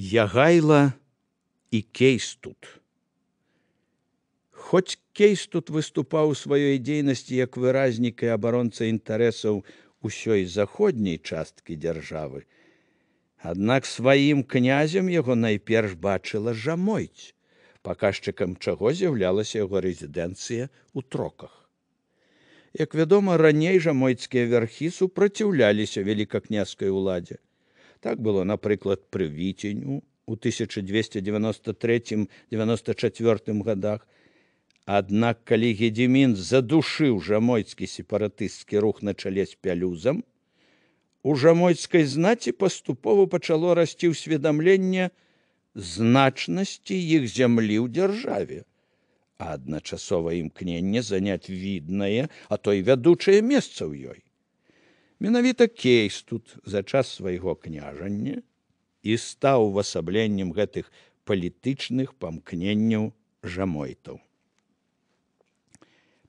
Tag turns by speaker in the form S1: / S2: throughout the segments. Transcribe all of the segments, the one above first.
S1: Ягайла і кейс тут. Хоць кейс тут выступаў у сваёй дзейнасці як выразнік і абаронца інтарэсаў усёй заходняй часткі дзяржавы. Аднак сваім князем яго найперш бачыла жамойць. Паказчыкам чаго з'яўлялася яго рэзідэнцыя ў троках. Як вядома, раней жамойцкія вярхі супраціўляліся вялікакнязкай уладзе. Так было, напрыклад, пры Віценю у 1293-94 годах. Аднак, калі Гедзімін задушыў жамойцкі сепаратысцкі рух на чале з пялюзам, у жамойцкай знаці паступова пачало расці ўсведамленне значнасці іх зямлі ў дзяржаве адначасова імкненне заняць віднае а то і вядучае месца ў ёй Менавіта кейс тут за час свайго княжання і стаў увасабленнем гэтых палітычных памкненняў жамойтаў.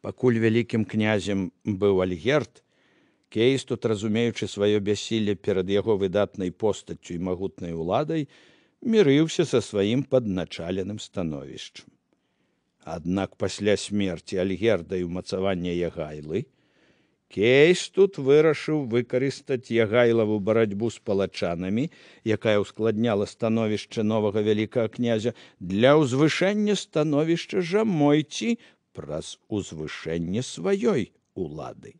S1: Пакуль вялікім князем быў Альгерт, Кейс тут, разумеючы сваё бяссілле перад яго выдатнай постаццю і магутнай уладай, мірыўся са сваім падначаленым становішчам. Аднак пасля смерти Альгерда і ўмацавання Ягайлы, Кейс тут вырашыў выкарыстаць ягайлаву барацьбу з палачанамі, якая ўскладняла становішча новага вялікага князя для ўзвышэння становішча жамойці праз узвышэнне сваёй улады.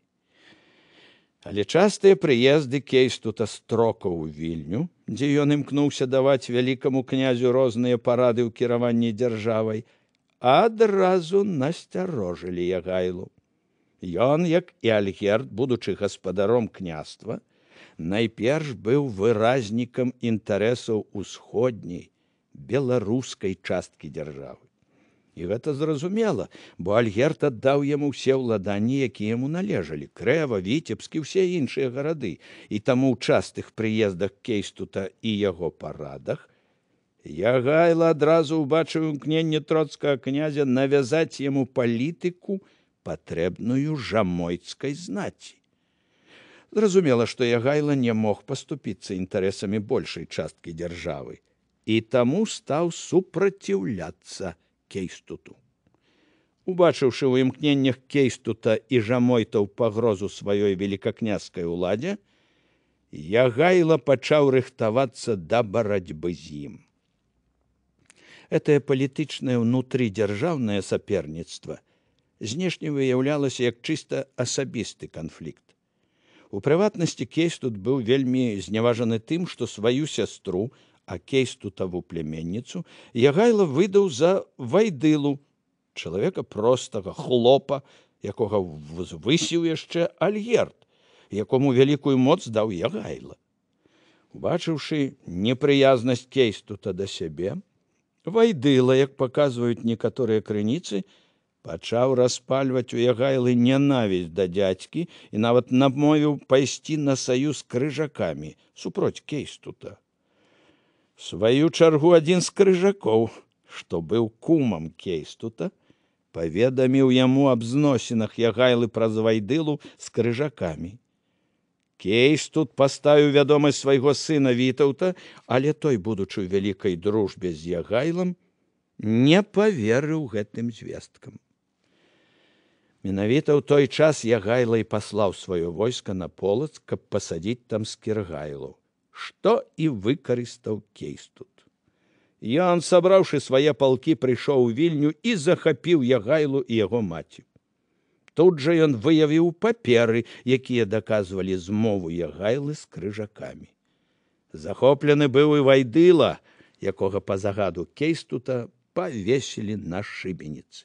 S1: Але частыя прыезды кейс тут астрока ў вільню, дзе ён імкнуўся даваць вялікаму князю розныя парады ў кіраванні дзяржавай, адразу насцярожылі ягайлу. Ён, як і Альгерд, будучы гаспадаром княства, найперш быў выразнікам інтарэсаў усходняй беларускай часткі дзяржавы. І гэта зразумела, бо Альгерт аддаў яму ўсе ўладанні, якія яму належалі крэва, віцебскі, усе іншыя гарады. І таму ў частых прыездах кейстута і яго парадах Ягайла адразу ўбачыў імкненне троцкага князя навязаць яму палітыку, патрэбную жамойцкай знаці. Зразумела, што Ягайла не мог паступіцца інтарэсамі большай часткі дзяржавы і таму стаў супраціўляцца кейстуту. Убачыўшы ў імкненнях кейстута і жамойта ў пагрозу сваёй велікакнязкай уладзе, Ягайла пачаў рыхтавацца да барацьбы з ім. Этае палітычнае ўнутры дзяржаўнае саперніцтва, знешне выяўлялася як чыста асабісты канфлікт. У прыватнасці кейс тут быў вельмі зняважаны тым, што сваю сястру, а кейсту таву пляменніцу Ягайла выдаў за вайдылу чалавека простага хлопа, якога высіў яшчэ альгерт, якому вялікую моц даў Ягайла. Убачыўшы непрыязнасць кейстута да сябе, вайдыла, як паказваюць некаторыя крыніцы, пачаў распальваць у ягайлы нянавіць да дзядзькі і нават намовіў пайсці на саюз крыжакамі супроць кейстута сваю чаргу адзін з крыжакоў што быў кумам кейстута паведаміў яму аб зносінах ягайлы праз вайдылу з крыжакамі Кейс тут паставіў вядомасць свайго сына вітаўта, але той будучы ў вялікай дружбе з ягайлам не паверыў гэтым звесткам. Менавіта ў той час ягайла і паслаў сваё войска на полац, каб пасадзіць там скіргайлу, што і выкарыстаў кейс тут. Ён, сабраўшы свае палкі, прыйшоў у вільню і захапіў ягайлу і яго маці. Тут жа ён выявіў паперы, якія даказвалі змову ягайлы з крыжакамі. Захоплены быў і вайдыла, якога па загаду кейстута павесілі на шыбеніцы.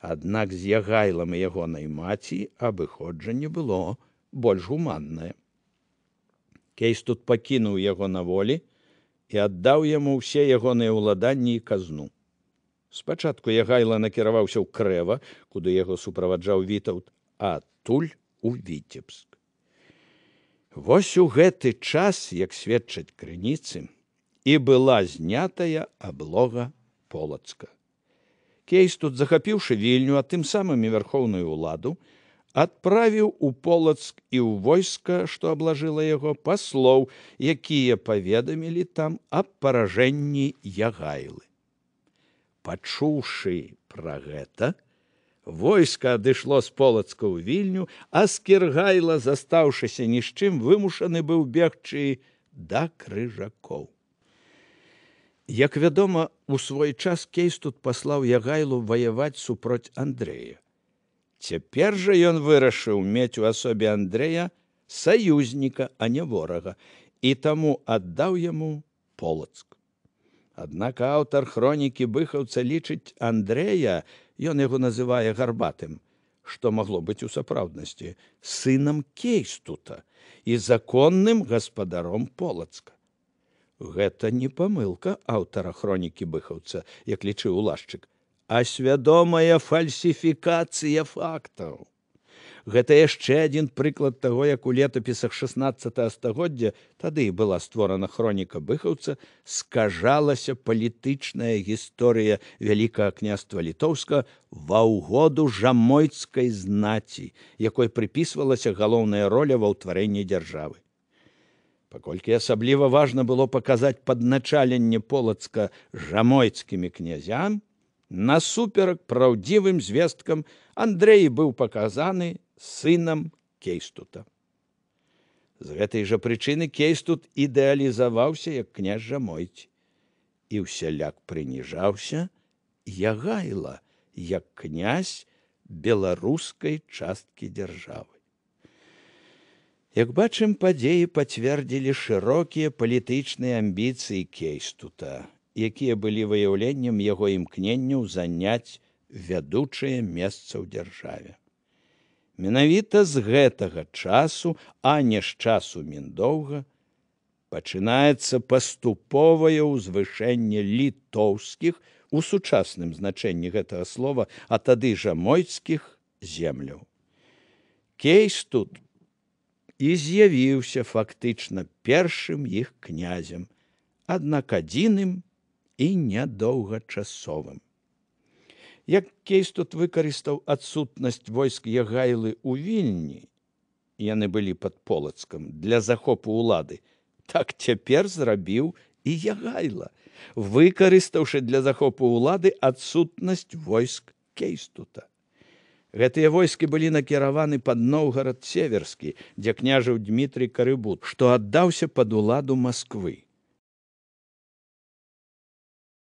S1: Аднак з ягайлам ягонай маці абыходжанне было больш гуманнае. Кейс тут пакінуў яго на волі і аддаў яму ўсе ягоныя ўладанні і казну. Спачатку ягайла накіраваўся ў крэва, куды яго суправаджаў вітаўт, а туль у віцебск. Вось у гэты час, як сведчаць крыніцы, і была знятая аблога полацка. Кейс тут, захапіўшы вільню, а тым самым і вярхоўную ўладу, адправіў у полацк і ў войска, што аблажыла яго паслоў, якія паведамілі там аб паражэнні ягайлы. Пачуўшы пра гэта, войска адышло з полацка ў вільню, а скіргайла, застаўшыся ні з чым вымушаны быў бегчы да крыжакоў. Як вядома, у свой час кейс тут паслаў Ягайлу ваяваць супроць Андрэя. Цяпер жа ён вырашыў мець у асобе Андрэя саюзніка, а не ворага, і таму аддаў яму полацк. Аднак аўтар хронікі быхаўца лічыць Андрэя, ён яго называе гарбатым, што магло быць у сапраўднасці сынам кейстута і законным гаспадаром полацка. Гэта не памылка аўтара хронікі быхаўца, як лічыў улашчык, а свядомая фальсіфікацыя фактаў. Гэта яшчэ адзін прыклад таго, як у летапісах 16 стагоддзя тады і была створана хроніка быхаўца, скажалася палітычная гісторыя вялікага княства літоўска ва ўгоду жамойцкай знаці, якой прыпісвалася галоўная роля ва ўтварэнні дзяржавы паколькі асабліва важна было паказаць падначаленне полацка жамойцкімі князям, насуперак праўдзівым звесткам Андрэі быў паказаны сынам кейстута. З гэтай жа прычыны кейстут ідэалізаваўся як княж жамойць, і ўсяляк прыніжаўся ягайла як князь беларускай часткі дзяржавы. Як бачым падзеі пацвердзілі шырокія палітычныя амбіцыі кейстута, якія былі выяўленнем яго імкненняў заняць вядучае месца ў дзяржаве. Менавіта з гэтага часу, а не з часу міндоўга, пачынаецца паступовае ўзвышэнне літоўскіх у сучасным значэнні гэтага слова, а тады жа мойцкіх земляў. Кейс тут і з'явіўся фактычна першым іх князем, аднак адзіным і нядоўгачасовым. Як кейс тут выкарыстаў адсутнасць войск Ягайлы ў вільні, яны былі пад полацкам для захопу ўлады, так цяпер зрабіў і Ягайла, выкарыстаўшы для захопу ўлады адсутнасць войск кейстута. Гэтыя войскі былі накіраваны пад Ноўгарад-Сверскі, дзе княжыў Дмітрый Карыбут, што аддаўся пад уладу Масквы.